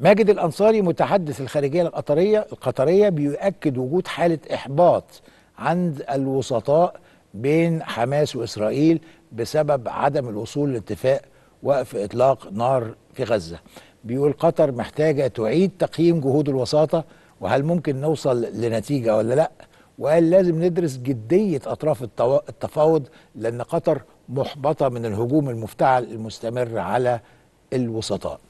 ماجد الأنصاري متحدث الخارجية القطرية القطرية بيؤكد وجود حالة إحباط عند الوسطاء بين حماس وإسرائيل بسبب عدم الوصول لاتفاق وقف إطلاق نار في غزة بيقول قطر محتاجة تعيد تقييم جهود الوساطة وهل ممكن نوصل لنتيجة ولا لأ وقال لازم ندرس جدية أطراف التفاوض لأن قطر محبطة من الهجوم المفتعل المستمر على الوسطاء